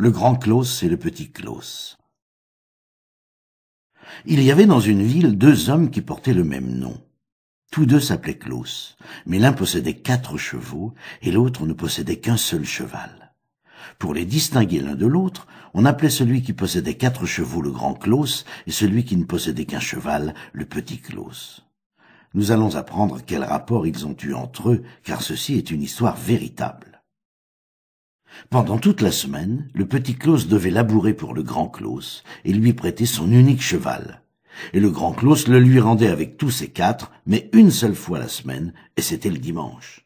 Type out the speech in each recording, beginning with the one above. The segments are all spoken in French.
le grand Claus et le petit Claus. Il y avait dans une ville deux hommes qui portaient le même nom. Tous deux s'appelaient Claus, mais l'un possédait quatre chevaux et l'autre ne possédait qu'un seul cheval. Pour les distinguer l'un de l'autre, on appelait celui qui possédait quatre chevaux le grand Claus et celui qui ne possédait qu'un cheval le petit Claus. Nous allons apprendre quel rapport ils ont eu entre eux, car ceci est une histoire véritable. Pendant toute la semaine, le petit Claus devait labourer pour le grand Claus et lui prêter son unique cheval. Et le grand Claus le lui rendait avec tous ses quatre, mais une seule fois la semaine, et c'était le dimanche.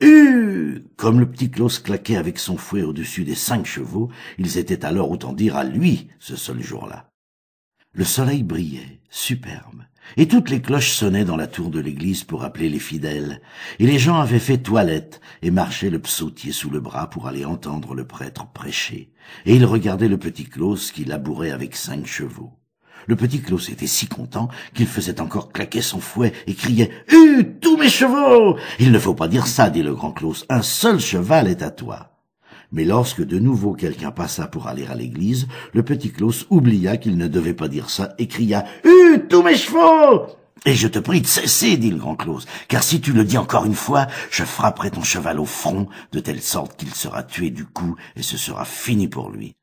Hu Comme le petit Claus claquait avec son fouet au-dessus des cinq chevaux, ils étaient alors autant dire à lui ce seul jour-là. Le soleil brillait, superbe, et toutes les cloches sonnaient dans la tour de l'église pour appeler les fidèles, et les gens avaient fait toilette et marchaient le psautier sous le bras pour aller entendre le prêtre prêcher, et ils regardaient le petit Claus qui labourait avec cinq chevaux. Le petit Claus était si content qu'il faisait encore claquer son fouet et criait « Hu tous mes chevaux !»« Il ne faut pas dire ça, dit le grand Claus, un seul cheval est à toi. » Mais lorsque de nouveau quelqu'un passa pour aller à l'église, le petit Claus oublia qu'il ne devait pas dire ça et cria « Hé, tous mes chevaux !» Et je te prie de cesser, dit le grand Claus, car si tu le dis encore une fois, je frapperai ton cheval au front, de telle sorte qu'il sera tué du coup, et ce sera fini pour lui.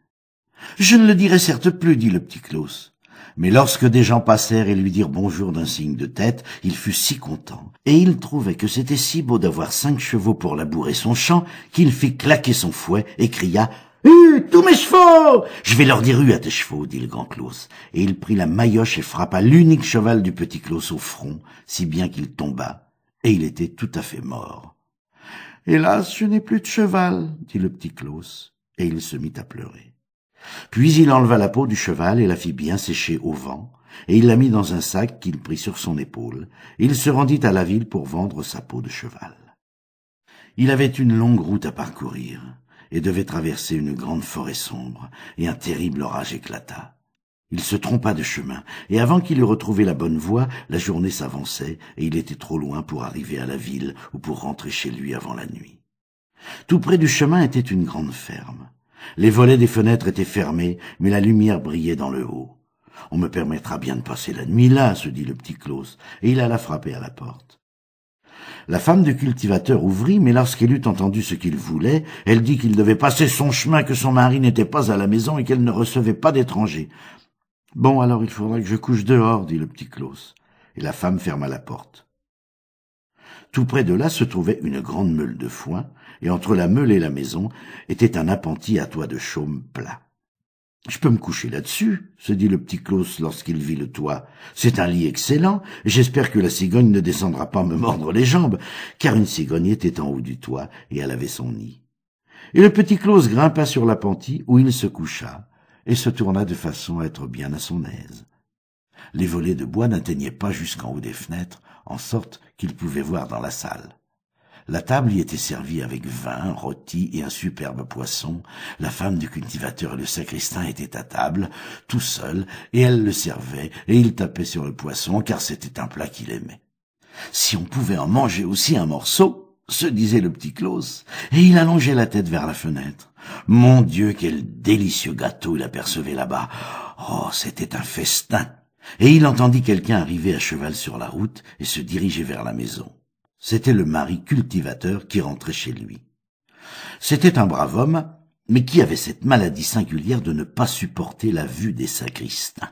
Je ne le dirai certes plus, dit le petit Claus. Mais lorsque des gens passèrent et lui dirent bonjour d'un signe de tête, il fut si content, et il trouvait que c'était si beau d'avoir cinq chevaux pour labourer son champ, qu'il fit claquer son fouet et cria Hu tous mes chevaux Je vais leur dire hue à tes chevaux, dit le grand Claus. Et il prit la maillotche et frappa l'unique cheval du petit Claus au front, si bien qu'il tomba, et il était tout à fait mort. Hélas, je n'ai plus de cheval, dit le petit Claus, et il se mit à pleurer. Puis il enleva la peau du cheval et la fit bien sécher au vent, et il la mit dans un sac qu'il prit sur son épaule, et il se rendit à la ville pour vendre sa peau de cheval. Il avait une longue route à parcourir, et devait traverser une grande forêt sombre, et un terrible orage éclata. Il se trompa de chemin, et avant qu'il eût retrouvé la bonne voie, la journée s'avançait, et il était trop loin pour arriver à la ville ou pour rentrer chez lui avant la nuit. Tout près du chemin était une grande ferme. Les volets des fenêtres étaient fermés, mais la lumière brillait dans le haut. On me permettra bien de passer la nuit là, se dit le petit Claus, et il alla frapper à la porte. La femme du cultivateur ouvrit, mais lorsqu'elle eut entendu ce qu'il voulait, elle dit qu'il devait passer son chemin, que son mari n'était pas à la maison et qu'elle ne recevait pas d'étrangers. Bon, alors il faudra que je couche dehors, dit le petit Claus. Et la femme ferma la porte. Tout près de là se trouvait une grande meule de foin, et entre la meule et la maison était un appentis à toit de chaume plat. Je peux me coucher là-dessus, se dit le petit Claus lorsqu'il vit le toit. C'est un lit excellent, j'espère que la cigogne ne descendra pas me mordre les jambes, car une cigogne était en haut du toit, et elle avait son nid. Et le petit Claus grimpa sur l'appentis, où il se coucha, et se tourna de façon à être bien à son aise. Les volets de bois n'atteignaient pas jusqu'en haut des fenêtres, en sorte qu'il pouvait voir dans la salle. La table y était servie avec vin, rôti et un superbe poisson. La femme du cultivateur et le sacristain étaient à table, tout seul, et elle le servait, et il tapait sur le poisson, car c'était un plat qu'il aimait. Si on pouvait en manger aussi un morceau, se disait le petit Claus, et il allongeait la tête vers la fenêtre. Mon Dieu, quel délicieux gâteau il apercevait là-bas. Oh, c'était un festin. Et il entendit quelqu'un arriver à cheval sur la route et se diriger vers la maison. C'était le mari cultivateur qui rentrait chez lui. C'était un brave homme, mais qui avait cette maladie singulière de ne pas supporter la vue des sacristains.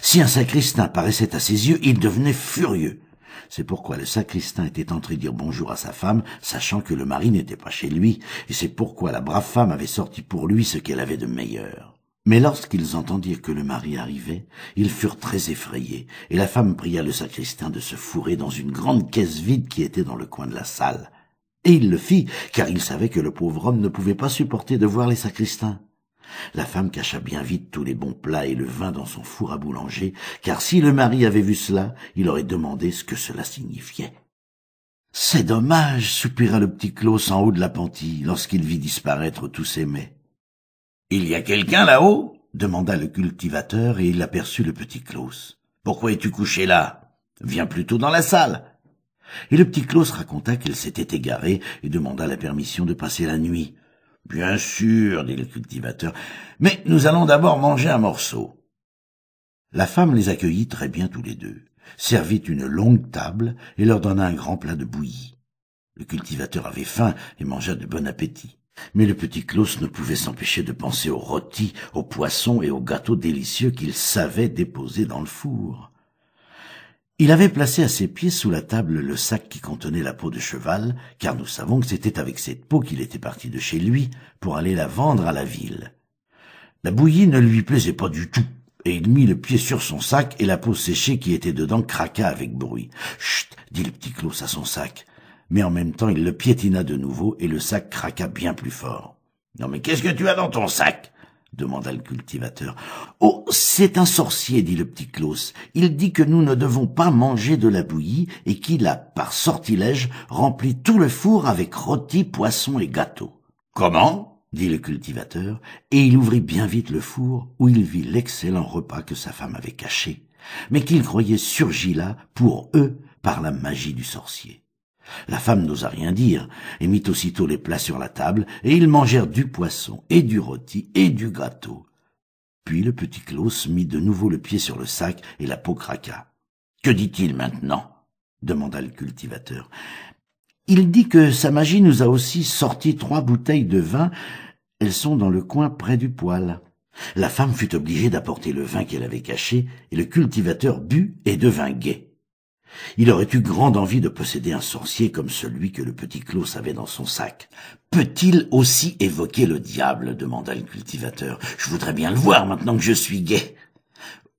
Si un sacristain paraissait à ses yeux, il devenait furieux. C'est pourquoi le sacristain était entré dire bonjour à sa femme, sachant que le mari n'était pas chez lui, et c'est pourquoi la brave femme avait sorti pour lui ce qu'elle avait de meilleur. Mais lorsqu'ils entendirent que le mari arrivait, ils furent très effrayés, et la femme pria le sacristain de se fourrer dans une grande caisse vide qui était dans le coin de la salle. Et il le fit, car il savait que le pauvre homme ne pouvait pas supporter de voir les sacristains. La femme cacha bien vite tous les bons plats et le vin dans son four à boulanger, car si le mari avait vu cela, il aurait demandé ce que cela signifiait. C'est dommage, soupira le petit Claus en haut de la pantille, lorsqu'il vit disparaître tous ses mets. Il y a quelqu'un là-haut demanda le cultivateur et il aperçut le petit Claus. Pourquoi es-tu couché là Viens plutôt dans la salle. Et le petit Claus raconta qu'il s'était égaré et demanda la permission de passer la nuit. Bien sûr, dit le cultivateur, mais nous allons d'abord manger un morceau. La femme les accueillit très bien tous les deux, servit une longue table et leur donna un grand plat de bouillie. Le cultivateur avait faim et mangea de bon appétit. Mais le petit Claus ne pouvait s'empêcher de penser aux rôti, aux poissons et aux gâteaux délicieux qu'il savait déposer dans le four. Il avait placé à ses pieds sous la table le sac qui contenait la peau de cheval, car nous savons que c'était avec cette peau qu'il était parti de chez lui pour aller la vendre à la ville. La bouillie ne lui plaisait pas du tout, et il mit le pied sur son sac et la peau séchée qui était dedans craqua avec bruit. Chut, dit le petit Claus à son sac mais en même temps il le piétina de nouveau et le sac craqua bien plus fort. Non mais qu'est-ce que tu as dans ton sac demanda le cultivateur. Oh, c'est un sorcier, dit le petit Claus. Il dit que nous ne devons pas manger de la bouillie et qu'il a, par sortilège, rempli tout le four avec rôti, poisson et gâteau. Comment? dit le cultivateur, et il ouvrit bien vite le four où il vit l'excellent repas que sa femme avait caché, mais qu'il croyait surgit là, pour eux, par la magie du sorcier. La femme n'osa rien dire, et mit aussitôt les plats sur la table, et ils mangèrent du poisson, et du rôti, et du gâteau. Puis le petit Claus mit de nouveau le pied sur le sac, et la peau craqua. Que dit-il maintenant demanda le cultivateur. Il dit que sa magie nous a aussi sorti trois bouteilles de vin. Elles sont dans le coin près du poêle. La femme fut obligée d'apporter le vin qu'elle avait caché, et le cultivateur but et devint gai. Il aurait eu grande envie de posséder un sorcier comme celui que le petit Claus avait dans son sac. Peut-il aussi évoquer le diable demanda le cultivateur. Je voudrais bien le voir maintenant que je suis gai.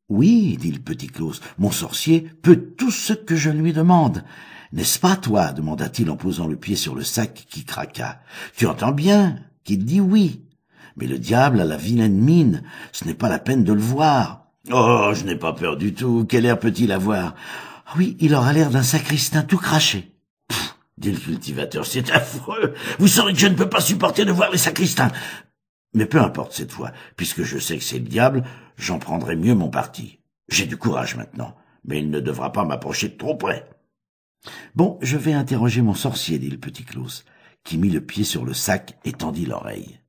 Oui, dit le petit Claus, mon sorcier peut tout ce que je lui demande. N'est-ce pas, toi demanda-t-il en posant le pied sur le sac qui craqua. Tu entends bien qu'il dit oui. Mais le diable a la vilaine mine, ce n'est pas la peine de le voir. Oh, je n'ai pas peur du tout, quel air peut-il avoir oui, il aura l'air d'un sacristain tout craché. Pfff !» dit le cultivateur, c'est affreux. Vous saurez que je ne peux pas supporter de voir les sacristains. Mais peu importe cette fois, puisque je sais que c'est le diable, j'en prendrai mieux mon parti. J'ai du courage maintenant, mais il ne devra pas m'approcher trop près. Bon, je vais interroger mon sorcier, dit le petit Claus, qui mit le pied sur le sac et tendit l'oreille.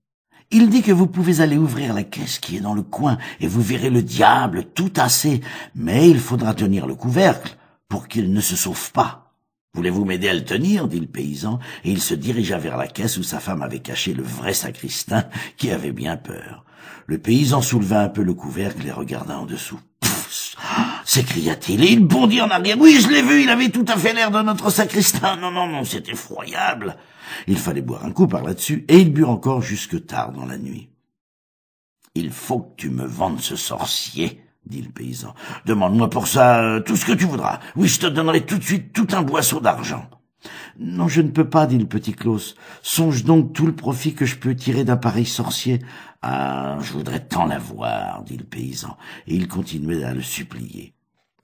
Il dit que vous pouvez aller ouvrir la caisse qui est dans le coin, et vous verrez le diable tout assez, mais il faudra tenir le couvercle, pour qu'il ne se sauve pas. Voulez-vous m'aider à le tenir dit le paysan, et il se dirigea vers la caisse où sa femme avait caché le vrai sacristain, qui avait bien peur. Le paysan souleva un peu le couvercle et regarda en dessous. s'écria-t-il, et il bondit en arrière. Oui, je l'ai vu, il avait tout à fait l'air de notre sacristain. Non, non, non, c'est effroyable. Il fallait boire un coup par là-dessus, et il but encore jusque tard dans la nuit. Il faut que tu me vendes ce sorcier, dit le paysan. Demande-moi pour ça euh, tout ce que tu voudras. Oui, je te donnerai tout de suite tout un boisseau d'argent. Non, je ne peux pas, dit le petit Claus. Songe donc tout le profit que je peux tirer d'un pareil sorcier. Ah, je voudrais tant l'avoir, dit le paysan, et il continuait à le supplier.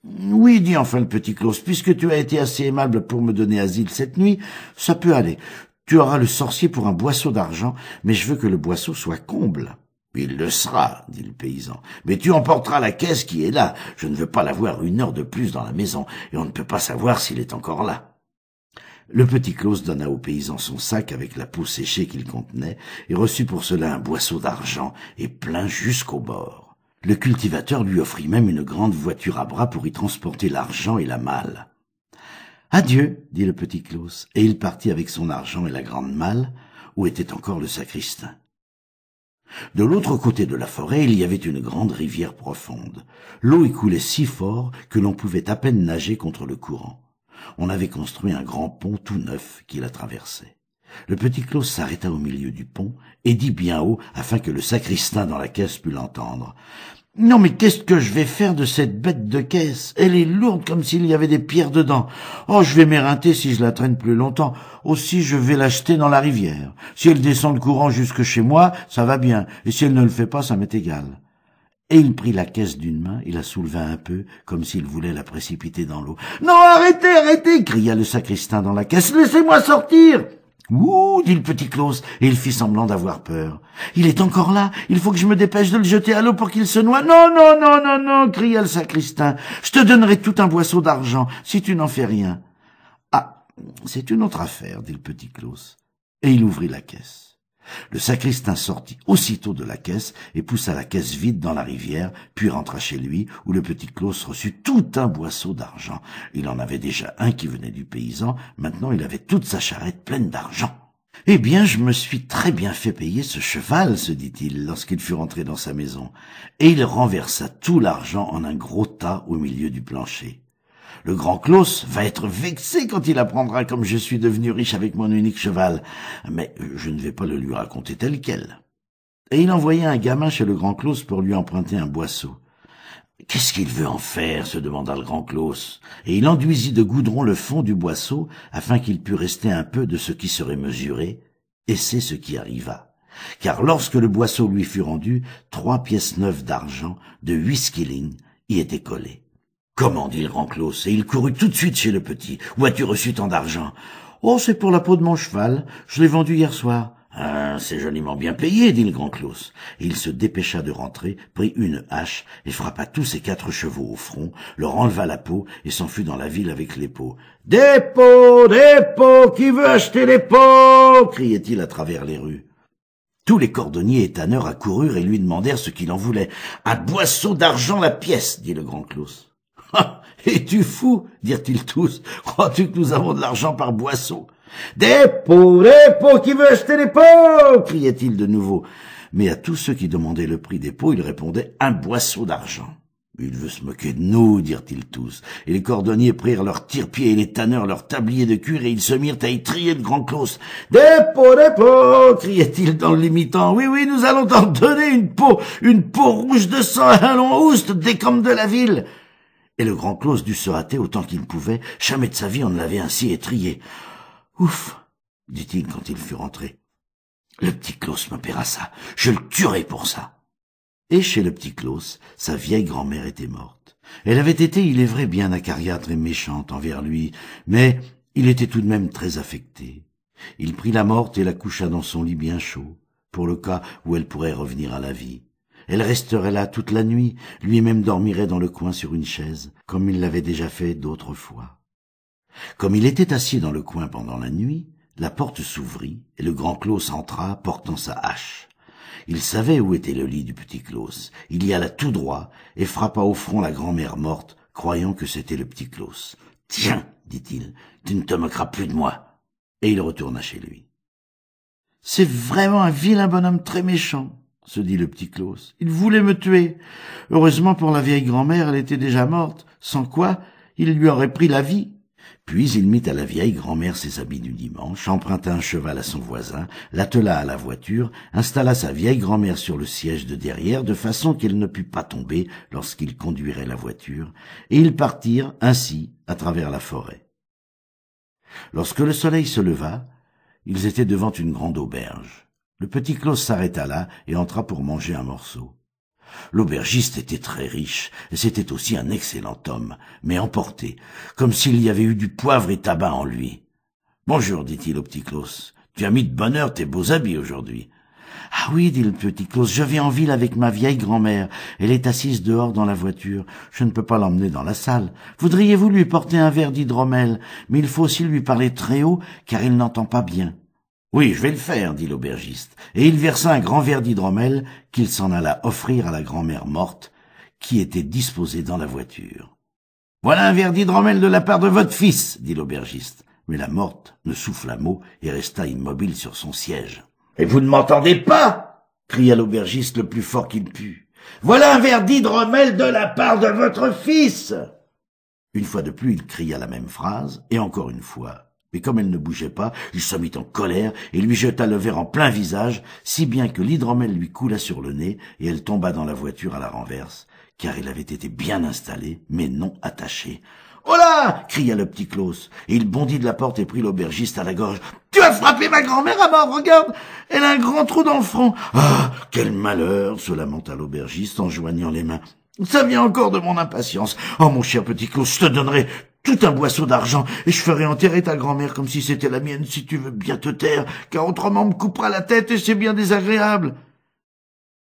Oui, dit enfin le petit Claus, puisque tu as été assez aimable pour me donner asile cette nuit, ça peut aller. Tu auras le sorcier pour un boisseau d'argent, mais je veux que le boisseau soit comble. Il le sera, dit le paysan. Mais tu emporteras la caisse qui est là. Je ne veux pas l'avoir une heure de plus dans la maison, et on ne peut pas savoir s'il est encore là. Le petit Claus donna au paysan son sac avec la peau séchée qu'il contenait, et reçut pour cela un boisseau d'argent, et plein jusqu'au bord. Le cultivateur lui offrit même une grande voiture à bras pour y transporter l'argent et la malle. Adieu, dit le petit Claus, et il partit avec son argent et la grande malle, où était encore le sacristain. De l'autre côté de la forêt, il y avait une grande rivière profonde. L'eau y coulait si fort que l'on pouvait à peine nager contre le courant. On avait construit un grand pont tout neuf qui la traversait. Le petit Claus s'arrêta au milieu du pont et dit bien haut afin que le sacristain dans la caisse pût l'entendre. Non mais qu'est-ce que je vais faire de cette bête de caisse Elle est lourde comme s'il y avait des pierres dedans. Oh, je vais m'éreinter si je la traîne plus longtemps. Aussi, je vais l'acheter dans la rivière. Si elle descend le courant jusque chez moi, ça va bien. Et si elle ne le fait pas, ça m'est égal. Et il prit la caisse d'une main et la souleva un peu, comme s'il voulait la précipiter dans l'eau. Non, arrêtez, arrêtez cria le sacristain dans la caisse. Laissez-moi sortir Ouh, dit le petit Claus, et il fit semblant d'avoir peur. Il est encore là, il faut que je me dépêche de le jeter à l'eau pour qu'il se noie. Non, non, non, non, non, cria le sacristain, je te donnerai tout un boisseau d'argent, si tu n'en fais rien. Ah, c'est une autre affaire, dit le petit Claus, et il ouvrit la caisse. Le sacristain sortit aussitôt de la caisse et poussa la caisse vide dans la rivière, puis rentra chez lui, où le petit Claus reçut tout un boisseau d'argent. Il en avait déjà un qui venait du paysan, maintenant il avait toute sa charrette pleine d'argent. Eh bien, je me suis très bien fait payer ce cheval, se dit-il, lorsqu'il fut rentré dans sa maison, et il renversa tout l'argent en un gros tas au milieu du plancher. Le grand Clos va être vexé quand il apprendra comme je suis devenu riche avec mon unique cheval. Mais euh, je ne vais pas le lui raconter tel quel. Et il envoya un gamin chez le grand Clos pour lui emprunter un boisseau. Qu'est-ce qu'il veut en faire se demanda le grand Clos, et il enduisit de goudron le fond du boisseau afin qu'il pût rester un peu de ce qui serait mesuré, et c'est ce qui arriva. Car lorsque le boisseau lui fut rendu, trois pièces neuves d'argent de huit skillings y étaient collées. Comment dit le grand Clos, Et il courut tout de suite chez le petit. Où as-tu reçu tant d'argent Oh, c'est pour la peau de mon cheval. Je l'ai vendu hier soir. Ah, c'est joliment bien payé, dit le grand Claus. Il se dépêcha de rentrer, prit une hache et frappa tous ses quatre chevaux au front, leur enleva la peau et s'enfuit dans la ville avec les peaux. Des peaux, des peaux, qui veut acheter des peaux criait-il à travers les rues. Tous les cordonniers et tanneurs accoururent et lui demandèrent ce qu'il en voulait. À boisseau d'argent la pièce, dit le grand Claus. es-tu fou dirent-ils tous. Crois-tu que nous avons de l'argent par boisseau Des pots, des pots, qui veut acheter des pots criait-il de nouveau. Mais à tous ceux qui demandaient le prix des pots, il répondait un boisseau d'argent. Il veut se moquer de nous, dirent-ils tous. Et les cordonniers prirent leurs tire-pieds et les tanneurs leurs tabliers de cuir et ils se mirent à y trier de grand clos. Des pots, des pots, criait-il dans l'imitant. Oui, oui, nous allons t'en donner une peau, une peau rouge de sang, un long houste, des de la ville et le grand Claus dut se hâter autant qu'il pouvait, jamais de sa vie on ne l'avait ainsi étrié. Ouf, dit-il quand il fut rentré. Le petit Claus me ça, je le tuerai pour ça. Et chez le petit Claus, sa vieille grand-mère était morte. Elle avait été, il est vrai, bien acariâtre et méchante envers lui, mais il était tout de même très affecté. Il prit la morte et la coucha dans son lit bien chaud, pour le cas où elle pourrait revenir à la vie. Elle resterait là toute la nuit, lui-même dormirait dans le coin sur une chaise, comme il l'avait déjà fait d'autres fois. Comme il était assis dans le coin pendant la nuit, la porte s'ouvrit et le grand Claus entra portant sa hache. Il savait où était le lit du petit Claus. Il y alla tout droit et frappa au front la grand-mère morte, croyant que c'était le petit Claus. Tiens, dit-il, tu ne te moqueras plus de moi. Et il retourna chez lui. C'est vraiment un vilain bonhomme très méchant, se dit le petit Claus. Il voulait me tuer. Heureusement pour la vieille grand-mère, elle était déjà morte, sans quoi il lui aurait pris la vie. Puis il mit à la vieille grand-mère ses habits du dimanche, emprunta un cheval à son voisin, l'attela à la voiture, installa sa vieille grand-mère sur le siège de derrière, de façon qu'elle ne pût pas tomber lorsqu'il conduirait la voiture, et ils partirent ainsi à travers la forêt. Lorsque le soleil se leva, ils étaient devant une grande auberge. Le petit Claus s'arrêta là et entra pour manger un morceau. L'aubergiste était très riche, et c'était aussi un excellent homme, mais emporté, comme s'il y avait eu du poivre et tabac en lui. Bonjour, dit-il au petit Claus. Tu as mis de bonne heure tes beaux habits aujourd'hui. Ah oui, dit le petit Claus, je vais en ville avec ma vieille grand-mère. Elle est assise dehors dans la voiture. Je ne peux pas l'emmener dans la salle. Voudriez-vous lui porter un verre d'hydromel? Mais il faut aussi lui parler très haut, car il n'entend pas bien. Oui, je vais le faire, dit l'aubergiste, et il versa un grand verre d'hydromel qu'il s'en alla offrir à la grand-mère morte, qui était disposée dans la voiture. Voilà un verre d'hydromel de la part de votre fils, dit l'aubergiste, mais la morte ne souffla mot et resta immobile sur son siège. Et vous ne m'entendez pas? cria l'aubergiste le plus fort qu'il put. Voilà un verre d'hydromel de la part de votre fils. Une fois de plus, il cria la même phrase, et encore une fois, mais comme elle ne bougeait pas, il se mit en colère et lui jeta le verre en plein visage, si bien que l'hydromel lui coula sur le nez et elle tomba dans la voiture à la renverse, car il avait été bien installé, mais non attaché. là !» cria le petit Claus, et il bondit de la porte et prit l'aubergiste à la gorge. Tu as frappé ma grand-mère à mort, regarde Elle a un grand trou dans le front Ah Quel malheur se lamenta l'aubergiste en joignant les mains. Ça vient encore de mon impatience. Oh, mon cher petit Claus, je te donnerai tout un boisseau d'argent, et je ferai enterrer ta grand-mère comme si c'était la mienne, si tu veux bien te taire, car autrement me coupera la tête et c'est bien désagréable.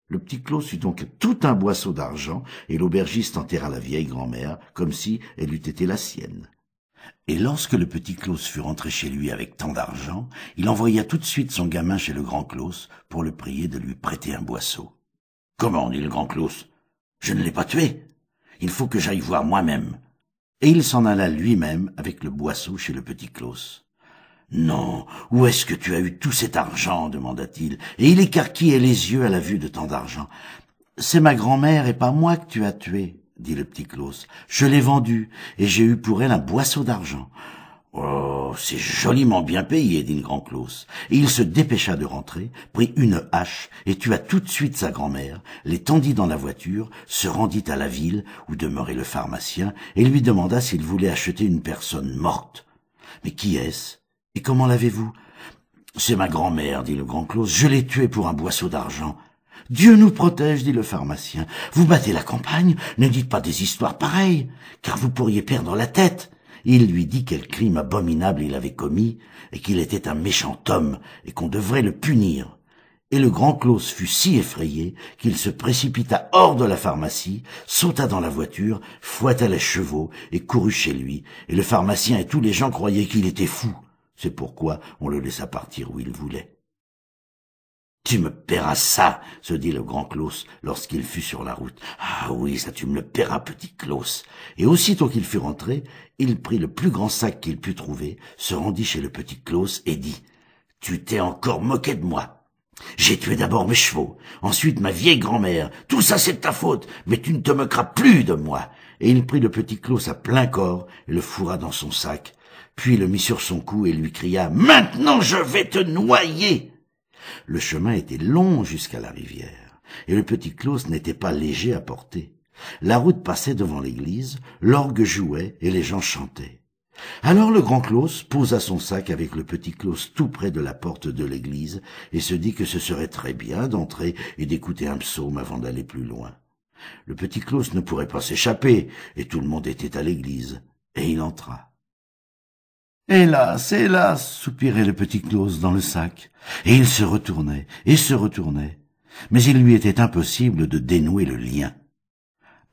Le petit Claus eut donc tout un boisseau d'argent, et l'aubergiste enterra la vieille grand-mère, comme si elle eût été la sienne. Et lorsque le petit Claus fut rentré chez lui avec tant d'argent, il envoya tout de suite son gamin chez le grand Claus pour le prier de lui prêter un boisseau. Comment, dit le grand Claus, je ne l'ai pas tué. Il faut que j'aille voir moi-même et il s'en alla lui-même avec le boisseau chez le petit Claus. Non, où est-ce que tu as eu tout cet argent demanda-t-il, et il écarquillait les yeux à la vue de tant d'argent. C'est ma grand-mère et pas moi que tu as tué, dit le petit Claus. Je l'ai vendue, et j'ai eu pour elle un boisseau d'argent. Oh, c'est joliment bien payé, dit le grand Claus. Et il se dépêcha de rentrer, prit une hache et tua tout de suite sa grand-mère, l'étendit dans la voiture, se rendit à la ville où demeurait le pharmacien et lui demanda s'il voulait acheter une personne morte. Mais qui est-ce Et comment l'avez-vous C'est ma grand-mère, dit le grand Claus. Je l'ai tuée pour un boisseau d'argent. Dieu nous protège, dit le pharmacien. Vous battez la campagne, ne dites pas des histoires pareilles, car vous pourriez perdre la tête. Il lui dit quel crime abominable il avait commis, et qu'il était un méchant homme, et qu'on devrait le punir. Et le grand Claus fut si effrayé qu'il se précipita hors de la pharmacie, sauta dans la voiture, fouetta les chevaux et courut chez lui, et le pharmacien et tous les gens croyaient qu'il était fou. C'est pourquoi on le laissa partir où il voulait. Tu me paieras ça, se dit le grand Claus lorsqu'il fut sur la route. Ah oui, ça tu me le paieras, petit Claus. Et aussitôt qu'il fut rentré, il prit le plus grand sac qu'il put trouver, se rendit chez le petit Claus et dit « Tu t'es encore moqué de moi !» J'ai tué d'abord mes chevaux, ensuite ma vieille grand-mère. Tout ça c'est de ta faute, mais tu ne te moqueras plus de moi. Et il prit le petit Claus à plein corps et le fourra dans son sac, puis le mit sur son cou et lui cria Maintenant je vais te noyer! Le chemin était long jusqu'à la rivière, et le petit Claus n'était pas léger à porter. La route passait devant l'église, l'orgue jouait et les gens chantaient. Alors le grand Claus posa son sac avec le petit Claus tout près de la porte de l'église et se dit que ce serait très bien d'entrer et d'écouter un psaume avant d'aller plus loin. Le petit Claus ne pourrait pas s'échapper et tout le monde était à l'église et il entra. Hélas, hélas, soupirait le petit Claus dans le sac et il se retournait et se retournait, mais il lui était impossible de dénouer le lien.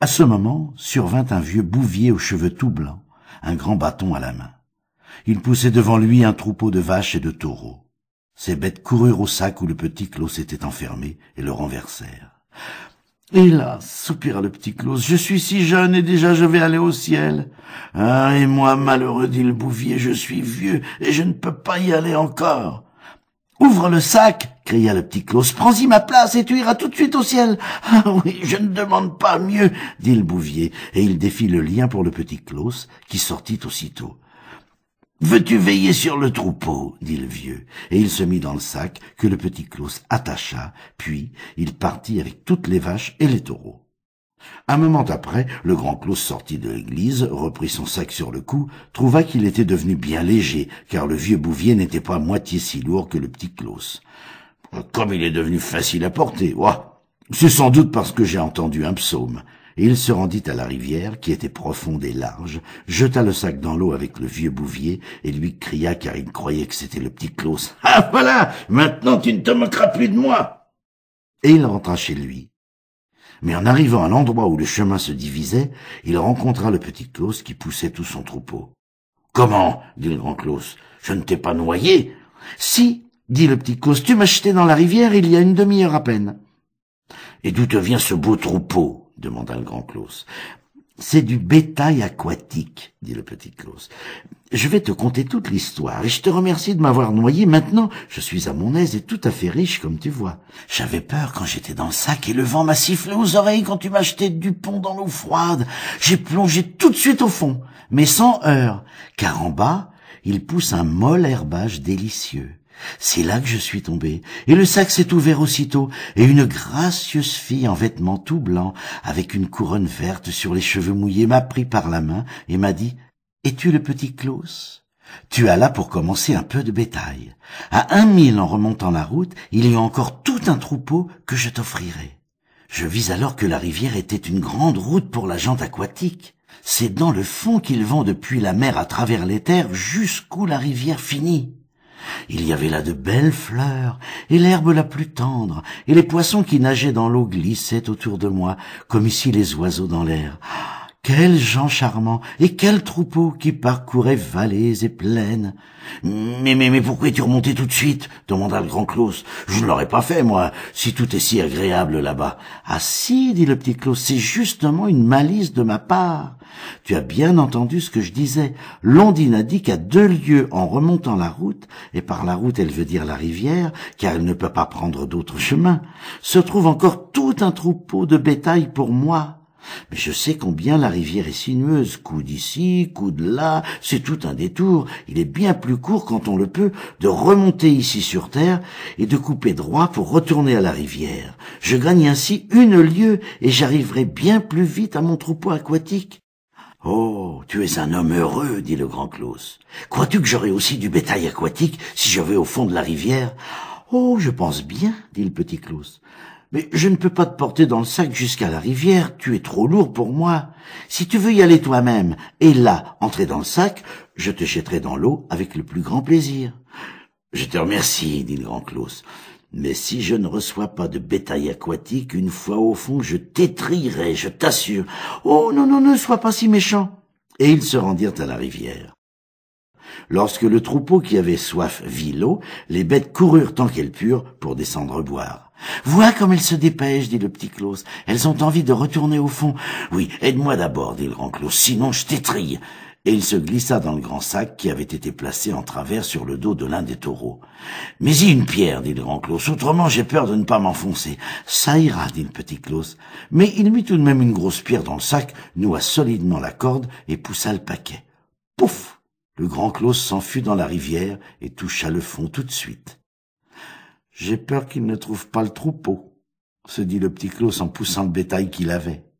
À ce moment survint un vieux bouvier aux cheveux tout blancs, un grand bâton à la main. Il poussait devant lui un troupeau de vaches et de taureaux. Ces bêtes coururent au sac où le petit Clos était enfermé et le renversèrent. Hélas, soupira le petit Claus, je suis si jeune et déjà je vais aller au ciel. Ah, et moi, malheureux, dit le bouvier, je suis vieux et je ne peux pas y aller encore. Ouvre le sac, cria le petit Claus. Prends-y ma place et tu iras tout de suite au ciel. Ah oui, je ne demande pas mieux, dit le bouvier, et il défit le lien pour le petit Claus, qui sortit aussitôt. Veux-tu veiller sur le troupeau dit le vieux, et il se mit dans le sac que le petit Claus attacha, puis il partit avec toutes les vaches et les taureaux. Un moment après, le grand Claus sortit de l'église, reprit son sac sur le cou, trouva qu'il était devenu bien léger, car le vieux Bouvier n'était pas moitié si lourd que le petit Claus. Comme il est devenu facile à porter, ouah C'est sans doute parce que j'ai entendu un psaume. Et il se rendit à la rivière, qui était profonde et large, jeta le sac dans l'eau avec le vieux Bouvier, et lui cria car il croyait que c'était le petit Claus. Ah voilà Maintenant tu ne te moqueras plus de moi Et il rentra chez lui, mais en arrivant à l'endroit où le chemin se divisait, il rencontra le petit Claus qui poussait tout son troupeau. Comment dit le grand Claus. Je ne t'ai pas noyé. Si, dit le petit Claus, tu m'as jeté dans la rivière il y a une demi-heure à peine. Et d'où te vient ce beau troupeau demanda le grand Claus. C'est du bétail aquatique, dit le petit Claus. Je vais te conter toute l'histoire, et je te remercie de m'avoir noyé. Maintenant, je suis à mon aise et tout à fait riche, comme tu vois. J'avais peur quand j'étais dans le sac, et le vent m'a sifflé aux oreilles quand tu m'as jeté du pont dans l'eau froide. J'ai plongé tout de suite au fond, mais sans heurts, car en bas, il pousse un mol herbage délicieux. C'est là que je suis tombé, et le sac s'est ouvert aussitôt, et une gracieuse fille en vêtements tout blancs, avec une couronne verte sur les cheveux mouillés, m'a pris par la main et m'a dit Es-tu le petit Claus Tu as là pour commencer un peu de bétail. À un mille en remontant la route, il y a encore tout un troupeau que je t'offrirai. Je vis alors que la rivière était une grande route pour la gente aquatique. C'est dans le fond qu'ils vont depuis la mer à travers les terres jusqu'où la rivière finit. Il y avait là de belles fleurs, et l'herbe la plus tendre, et les poissons qui nageaient dans l'eau glissaient autour de moi, comme ici les oiseaux dans l'air. Ah, quels gens charmants, et quels troupeau qui parcouraient vallées et plaines. Mais, mais, mais pourquoi es-tu remonté tout de suite? demanda le grand Claus. Je ne l'aurais pas fait, moi, si tout est si agréable là-bas. Ah si, dit le petit Claus, c'est justement une malice de ma part. Tu as bien entendu ce que je disais. Londine a dit qu'à deux lieues en remontant la route, et par la route elle veut dire la rivière, car elle ne peut pas prendre d'autre chemin, se trouve encore tout un troupeau de bétail pour moi. Mais je sais combien la rivière est sinueuse, coup d'ici, coup de là, c'est tout un détour, il est bien plus court quand on le peut de remonter ici sur terre et de couper droit pour retourner à la rivière. Je gagne ainsi une lieue et j'arriverai bien plus vite à mon troupeau aquatique. Oh, tu es un homme heureux, dit le grand Claus. Crois-tu que j'aurais aussi du bétail aquatique si je vais au fond de la rivière Oh, je pense bien, dit le petit Claus. Mais je ne peux pas te porter dans le sac jusqu'à la rivière, tu es trop lourd pour moi. Si tu veux y aller toi-même, et là, entrer dans le sac, je te jetterai dans l'eau avec le plus grand plaisir. Je te remercie, dit le grand Claus. Mais si je ne reçois pas de bétail aquatique, une fois au fond, je t'étrirai, je t'assure. Oh non, non, ne sois pas si méchant. Et ils se rendirent à la rivière. Lorsque le troupeau qui avait soif vit l'eau, les bêtes coururent tant qu'elles purent pour descendre boire. Vois comme elles se dépêchent, dit le petit Claus. Elles ont envie de retourner au fond. Oui, aide-moi d'abord, dit le grand Claus, sinon je t'étrille et il se glissa dans le grand sac qui avait été placé en travers sur le dos de l'un des taureaux. Mais y une pierre, dit le grand Claus, autrement j'ai peur de ne pas m'enfoncer. Ça ira, dit le petit Claus. Mais il mit tout de même une grosse pierre dans le sac, noua solidement la corde et poussa le paquet. Pouf! Le grand Claus s'enfuit dans la rivière et toucha le fond tout de suite. J'ai peur qu'il ne trouve pas le troupeau, se dit le petit Claus en poussant le bétail qu'il avait.